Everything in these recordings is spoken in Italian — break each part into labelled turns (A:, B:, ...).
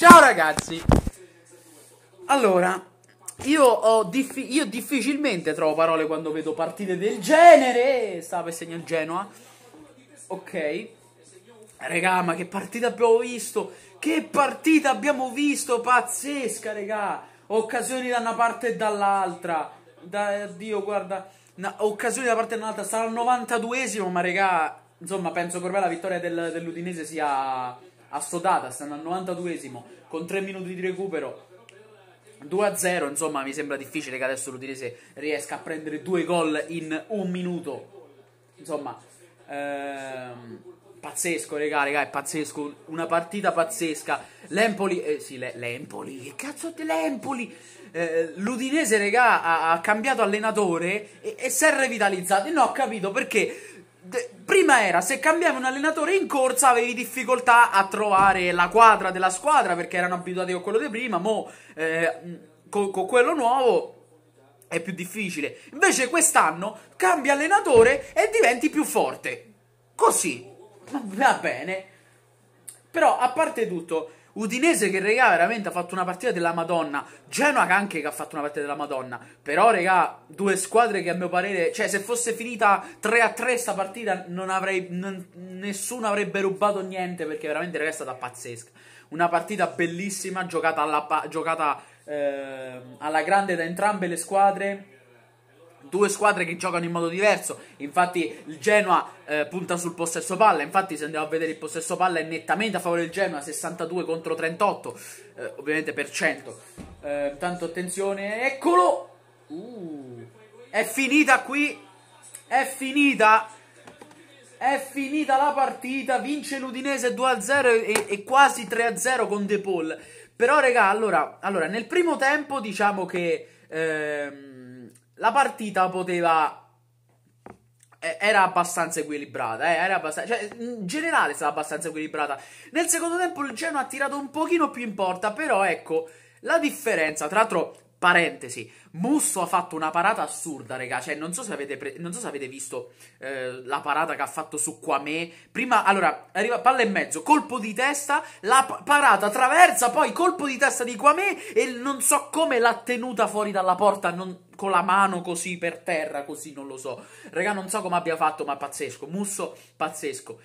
A: Ciao ragazzi! Allora, io, ho diffi- io difficilmente trovo parole quando vedo partite del genere. Stava per segno il Genoa. Ok. Regà, ma che partita abbiamo visto! Che partita abbiamo visto! Pazzesca, regà! Occasioni da una parte e dall'altra. Da, Dio, guarda. No, occasioni da parte e dall'altra. Sarà il 92esimo, ma regà... Insomma, penso che ormai la vittoria del, dell'Udinese sia assodata, stanno al 92esimo con 3 minuti di recupero. 2-0, insomma, mi sembra difficile che adesso l'Udinese riesca a prendere due gol in un minuto. Insomma, ehm, pazzesco, regà, regà, è pazzesco, una partita pazzesca. L'Empoli, eh, sì, l'Empoli, che cazzo è l'Empoli? Eh, L'Udinese, regà, ha, ha, cambiato allenatore e, e si è revitalizzato. E no, ho capito perché Prima era se cambiavi un allenatore in corsa avevi difficoltà a trovare la quadra della squadra perché erano abituati con quello di prima, mo eh, con, con quello nuovo è più difficile. Invece quest'anno cambi allenatore e diventi più forte. Così. Va bene. Però a parte tutto, Udinese che regà veramente ha fatto una partita della Madonna. Genoa anche che ha fatto una partita della Madonna. Però regà, due squadre che a mio parere, cioè se fosse finita 3 a 3 sta partita non avrei non, nessuno avrebbe rubato niente perché veramente regà è stata pazzesca. Una partita bellissima giocata alla, giocata, eh, alla grande da entrambe le squadre due squadre che giocano in modo diverso. Infatti, il Genoa eh, punta sul possesso palla. Infatti, se andiamo a vedere il possesso palla è nettamente a favore del Genoa, 62 contro 38, eh, ovviamente per cento Eh, tanto attenzione, eccolo! Uh, è finita qui. È finita. È finita la partita. Vince l'Udinese 2-0 e, e, quasi 3-0 con De Paul. Però, regà allora, allora, nel primo tempo diciamo che. Ehm, la partita poteva eh, era abbastanza equilibrata, eh? era abbastanza, cioè, in generale sarà abbastanza equilibrata. Nel secondo tempo il Genoa ha tirato un pochino più in porta, però ecco, la differenza, tra l'altro Parentesi, Musso ha fatto una parata assurda, raga. Cioè, non so se avete, pre- so se avete visto eh, la parata che ha fatto su Quame. Prima, allora, arriva palla e mezzo, colpo di testa, la parata traversa, poi colpo di testa di Quame e non so come l'ha tenuta fuori dalla porta non, con la mano così per terra, così, non lo so. Raga, non so come abbia fatto, ma pazzesco. Musso, pazzesco.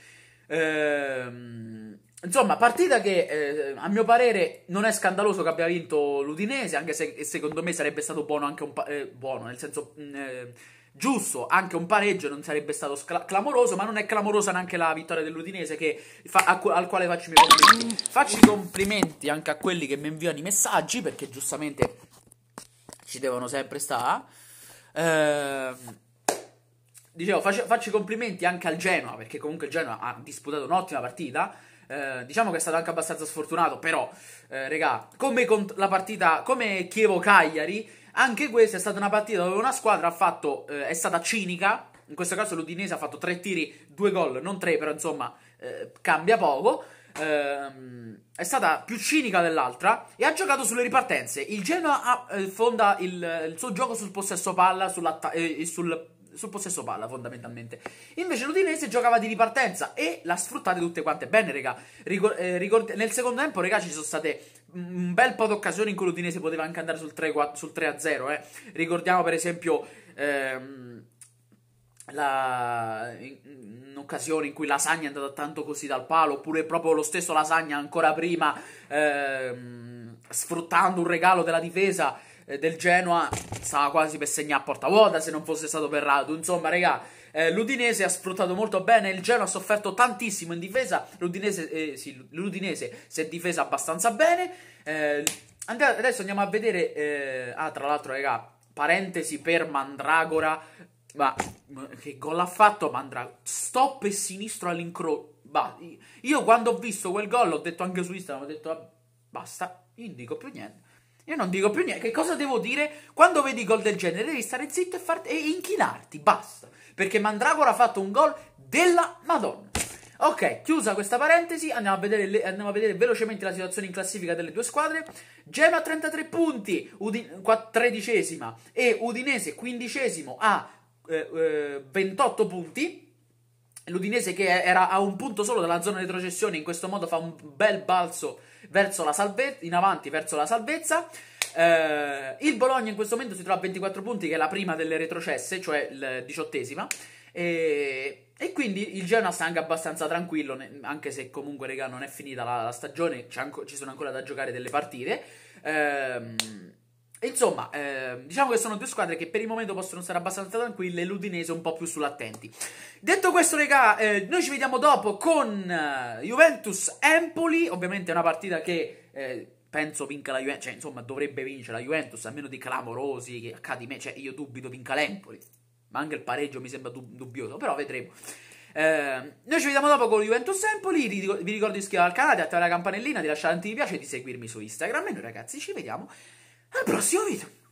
A: Ehm... Insomma, partita che eh, a mio parere non è scandaloso che abbia vinto l'Udinese, anche se secondo me sarebbe stato buono anche un pa- eh, buono, nel senso mm, eh, giusto, anche un pareggio non sarebbe stato scla- clamoroso, ma non è clamorosa neanche la vittoria dell'Udinese che fa- cu- al quale faccio i miei complimenti. Faccio i complimenti anche a quelli che mi inviano i messaggi perché giustamente ci devono sempre stare. Ehm Dicevo, faccio, faccio i complimenti anche al Genoa, perché comunque il Genoa ha disputato un'ottima partita. Eh, diciamo che è stato anche abbastanza sfortunato, però, eh, regà, come la partita, come Chievo-Cagliari, anche questa è stata una partita dove una squadra fatto, eh, è stata cinica, in questo caso l'Udinese ha fatto tre tiri, due gol, non tre, però insomma eh, cambia poco. Eh, è stata più cinica dell'altra e ha giocato sulle ripartenze. Il Genoa ha, eh, fonda il, il, suo gioco sul possesso palla, eh, e sul sul possesso palla fondamentalmente. Invece l'Udinese giocava di ripartenza e l'ha sfruttata tutte quante bene, raga. Ricor- eh, ricord- nel secondo tempo, raga, ci sono state un bel po' di occasioni in cui l'Udinese poteva anche andare sul 3-4, sul 3-0, eh. Ricordiamo per esempio ehm, la, in, un'occasione in cui Lasagna è andata tanto così dal palo, oppure proprio lo stesso Lasagna ancora prima ehm, sfruttando un regalo della difesa eh, del Genoa stava quasi per segnare a porta vuota se non fosse stato per Radu. Insomma, raga, eh, l'Udinese ha sfruttato molto bene, il Genoa ha sofferto tantissimo in difesa, l'Udinese, eh, sì, l'Udinese si è difesa abbastanza bene. Eh, adesso andiamo a vedere... Eh, ah, tra l'altro, raga, parentesi per Mandragora. Ma che gol ha fatto Mandragora? Stop e sinistro all'incrocio. Io quando ho visto quel gol ho detto anche su Instagram, ho detto ah, basta, non dico più niente. Io non dico più niente. Che cosa devo dire? Quando vedi gol del genere devi stare zitto e, farti, e inchinarti, basta. Perché Mandragora ha fatto un gol della Madonna. Ok, chiusa questa parentesi, andiamo a, vedere, le, andiamo a vedere velocemente la situazione in classifica delle due squadre. Gema 33 punti, Udin- 13esima e Udinese 15 a eh, eh, 28 punti. L'Udinese che era a un punto solo dalla zona retrocessione, in questo modo fa un bel balzo salve- in avanti verso la salvezza. Eh, il Bologna in questo momento si trova a 24 punti, che è la prima delle retrocesse, cioè il diciottesima. E, e, quindi il Genoa sta anche abbastanza tranquillo, ne, anche se comunque, regà, non è finita la, la stagione, anco, ci sono ancora da giocare delle partite. Ehm Insomma, eh, diciamo che sono due squadre che per il momento possono stare abbastanza tranquille. L'Udinese un po' più sull'attenti. Detto questo, regà, eh, noi ci vediamo dopo con eh, Juventus Empoli. Ovviamente è una partita che eh, penso vinca la Juventus. Cioè, insomma, dovrebbe vincere la Juventus, a meno di clamorosi che accadi me. Cioè, io dubito vinca l'Empoli. Ma anche il pareggio mi sembra dub- dubbioso, però vedremo. Eh, noi ci vediamo dopo con Juventus Empoli. Vi ricordo di iscrivervi al canale, di attivare la campanellina, di lasciare un ti piace e di seguirmi su Instagram. E noi, ragazzi, ci vediamo al prossimo video